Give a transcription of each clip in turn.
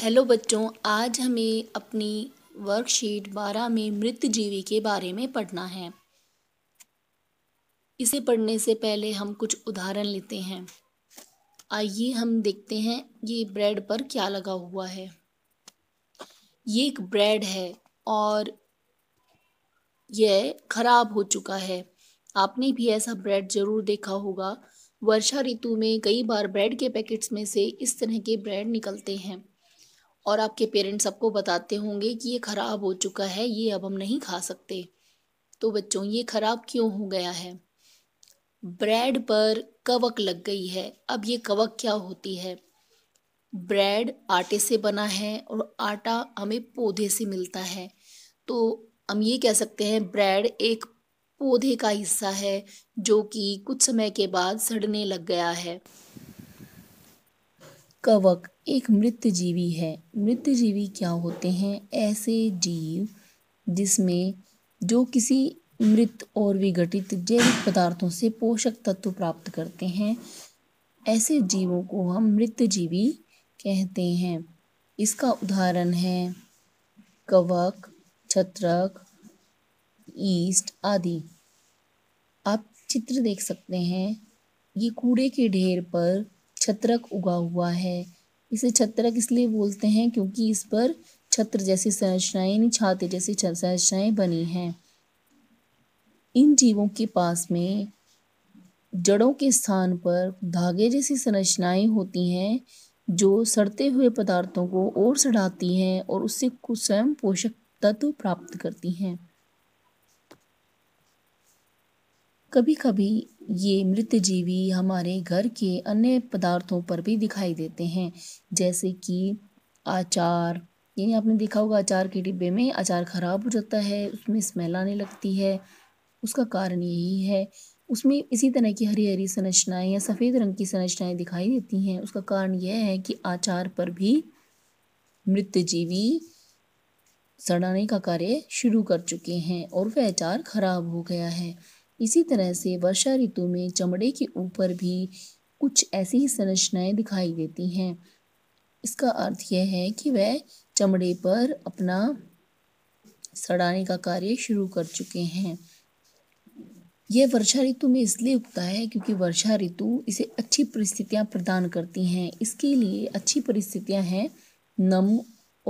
hello बच्चों आज हमें अपनी वर्कशीट 12 में मृत जीवी के बारे में पढ़ना है इसे पढ़ने से पहले हम कुछ उदाहरण लेते हैं आइए हम देखते हैं ये ब्रेड पर क्या लगा हुआ है ये एक ब्रेड है और यह खराब हो चुका है आपने भी ऐसा ब्रेड ज़रूर देखा होगा वर्षा ऋतु में कई बार ब्रेड के पैकेट्स में से इस तरह के ब्रेड निकलते हैं और आपके पेरेंट्स आपको बताते होंगे कि ये ख़राब हो चुका है ये अब हम नहीं खा सकते तो बच्चों ये ख़राब क्यों हो गया है ब्रेड पर कवक लग गई है अब ये कवक क्या होती है ब्रेड आटे से बना है और आटा हमें पौधे से मिलता है तो हम ये कह सकते हैं ब्रेड एक पौधे का हिस्सा है जो कि कुछ समय के बाद सड़ने लग गया है कवक एक जीवी है जीवी क्या होते हैं ऐसे जीव जिसमें जो किसी मृत और विघटित जैविक पदार्थों से पोषक तत्व प्राप्त करते हैं ऐसे जीवों को हम मृत जीवी कहते हैं इसका उदाहरण है कवक छत्रक ईस्ट आदि आप चित्र देख सकते हैं ये कूड़े के ढेर पर छत्रक उगा हुआ है इसे छत्रक इसलिए बोलते हैं क्योंकि इस पर छत्र जैसी संरचनाएं यानी छाते जैसी संरचनाएं बनी हैं इन जीवों के पास में जड़ों के स्थान पर धागे जैसी संरचनाएं होती हैं जो सड़ते हुए पदार्थों को और सड़ाती हैं और उससे कुछ स्वयं पोषक तत्व प्राप्त करती हैं कभी कभी ये जीवी हमारे घर के अन्य पदार्थों पर भी दिखाई देते हैं जैसे कि अचार यानी आपने देखा होगा अचार के डिब्बे में अचार ख़राब हो जाता है उसमें स्मेल आने लगती है उसका कारण यही है उसमें इसी तरह की हरी हरी संरचनाएं या सफ़ेद रंग की संरचनाएं दिखाई देती हैं उसका कारण यह है कि आचार पर भी जीवी सड़ाने का कार्य शुरू कर चुके हैं और वह आचार खराब हो गया है इसी तरह से वर्षा ऋतु में चमड़े के ऊपर भी कुछ ऐसी ही संरचनाएं दिखाई देती हैं इसका अर्थ यह है कि वह चमड़े पर अपना सड़ाने का कार्य शुरू कर चुके हैं यह वर्षा ऋतु में इसलिए उगता है क्योंकि वर्षा ऋतु इसे अच्छी परिस्थितियां प्रदान करती हैं इसके लिए अच्छी परिस्थितियां हैं नम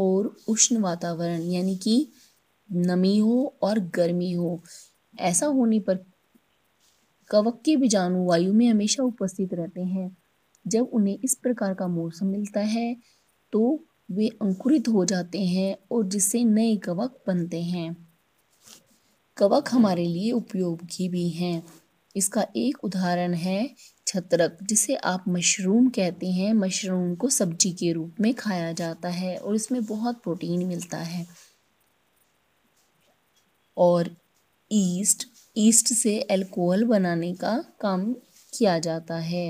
और उष्ण वातावरण यानी कि नमी हो और गर्मी हो ऐसा होने पर कवक के बीजाणु वायु में हमेशा उपस्थित रहते हैं जब उन्हें इस प्रकार का मौसम मिलता है तो वे अंकुरित हो जाते हैं और जिससे नए कवक बनते हैं कवक हमारे लिए उपयोगी भी हैं इसका एक उदाहरण है छतरक जिसे आप मशरूम कहते हैं मशरूम को सब्जी के रूप में खाया जाता है और इसमें बहुत प्रोटीन मिलता है और ईस्ट ईस्ट से अल्कोहल बनाने का काम किया जाता है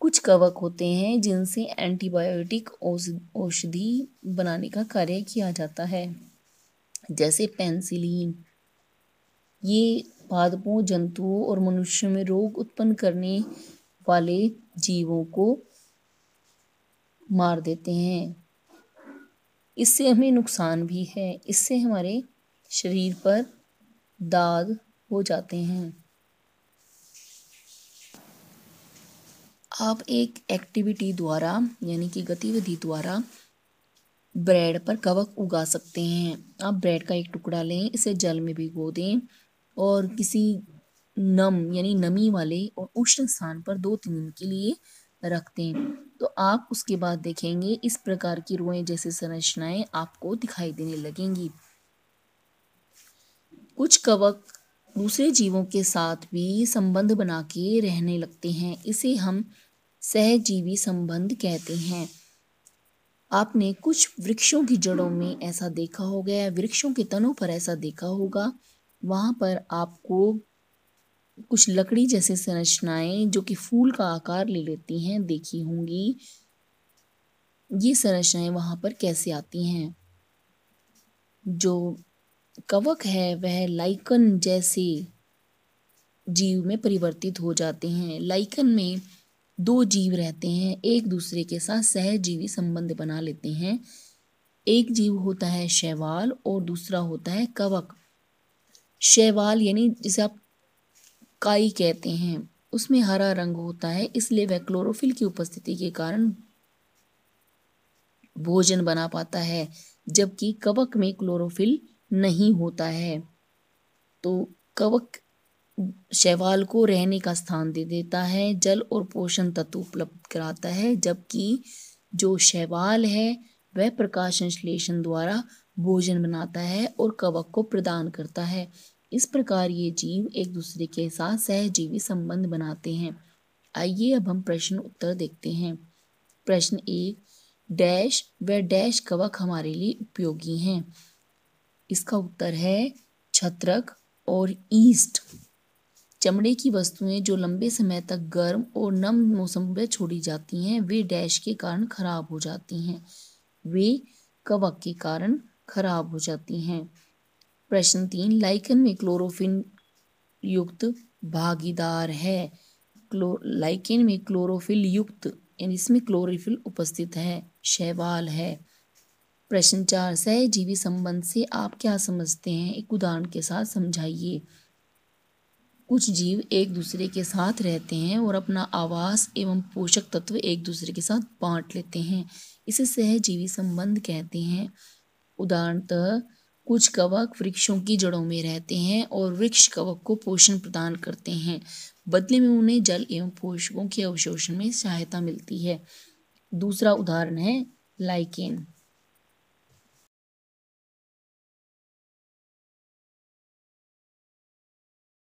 कुछ कवक होते हैं जिनसे एंटीबायोटिक औषधि बनाने का कार्य किया जाता है जैसे पेंसिलिन ये पादपों जंतुओं और मनुष्य में रोग उत्पन्न करने वाले जीवों को मार देते हैं इससे हमें नुकसान भी है इससे हमारे शरीर पर दाग हो जाते हैं आप एक एक्टिविटी द्वारा यानी कि गतिविधि द्वारा ब्रेड पर कवक उगा सकते हैं आप ब्रेड का एक टुकड़ा लें इसे जल में भिगो दें और किसी नम यानी नमी वाले और उष्ण स्थान पर दो तीन दिन के लिए रख दें तो आप उसके बाद देखेंगे इस प्रकार की रोएं जैसी संरचनाएं आपको दिखाई देने लगेंगी कुछ कवक दूसरे जीवों के साथ भी संबंध बना के रहने लगते हैं इसे हम सहजीवी संबंध कहते हैं आपने कुछ वृक्षों की जड़ों में ऐसा देखा होगा या वृक्षों के तनों पर ऐसा देखा होगा वहाँ पर आपको कुछ लकड़ी जैसे संरचनाएं जो कि फूल का आकार ले लेती हैं देखी होंगी ये संरचनाएं वहाँ पर कैसे आती हैं जो कवक है वह लाइकन जैसे जीव में परिवर्तित हो जाते हैं लाइकन में दो जीव रहते हैं एक दूसरे के साथ सहजीवी संबंध बना लेते हैं एक जीव होता है शैवाल और दूसरा होता है कवक शैवाल यानी जिसे आप काई कहते हैं उसमें हरा रंग होता है इसलिए वह क्लोरोफिल की उपस्थिति के कारण भोजन बना पाता है जबकि कवक में क्लोरोफिल नहीं होता है तो कवक शैवाल को रहने का स्थान दे देता है जल और पोषण तत्व उपलब्ध कराता है जबकि जो शैवाल है वह प्रकाश संश्लेषण द्वारा भोजन बनाता है और कवक को प्रदान करता है इस प्रकार ये जीव एक दूसरे के साथ सहजीवी संबंध बनाते हैं आइए अब हम प्रश्न उत्तर देखते हैं प्रश्न एक डैश व डैश कवक हमारे लिए उपयोगी हैं इसका उत्तर है छत्रक और ईस्ट चमड़े की वस्तुएं जो लंबे समय तक गर्म और नम मौसम में छोड़ी जाती हैं वे डैश के कारण खराब हो जाती हैं वे कवक के कारण खराब हो जाती हैं प्रश्न तीन लाइकन में क्लोरोफिन युक्त भागीदार है क्लो लाइकन में क्लोरोफिल युक्त यानी इसमें क्लोरोफिल उपस्थित है शैवाल है प्रश्न चार सहजीवी संबंध से आप क्या समझते हैं एक उदाहरण के साथ समझाइए कुछ जीव एक दूसरे के साथ रहते हैं और अपना आवास एवं पोषक तत्व एक दूसरे के साथ बांट लेते हैं इसे सहजीवी संबंध कहते हैं उदाहरणतः कुछ कवक वृक्षों की जड़ों में रहते हैं और वृक्ष कवक को पोषण प्रदान करते हैं बदले में उन्हें जल एवं पोषकों के अवशोषण में सहायता मिलती है दूसरा उदाहरण है लाइकेन